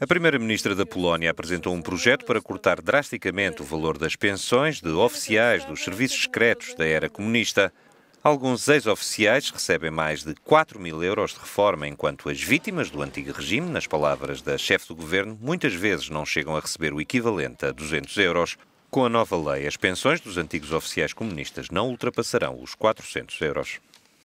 A primeira-ministra da Polónia apresentou um projeto para cortar drasticamente o valor das pensões de oficiais dos serviços secretos da era comunista. Alguns ex-oficiais recebem mais de 4 mil euros de reforma, enquanto as vítimas do antigo regime, nas palavras da chefe do governo, muitas vezes não chegam a receber o equivalente a 200 euros. Com a nova lei, as pensões dos antigos oficiais comunistas não ultrapassarão os 400 euros.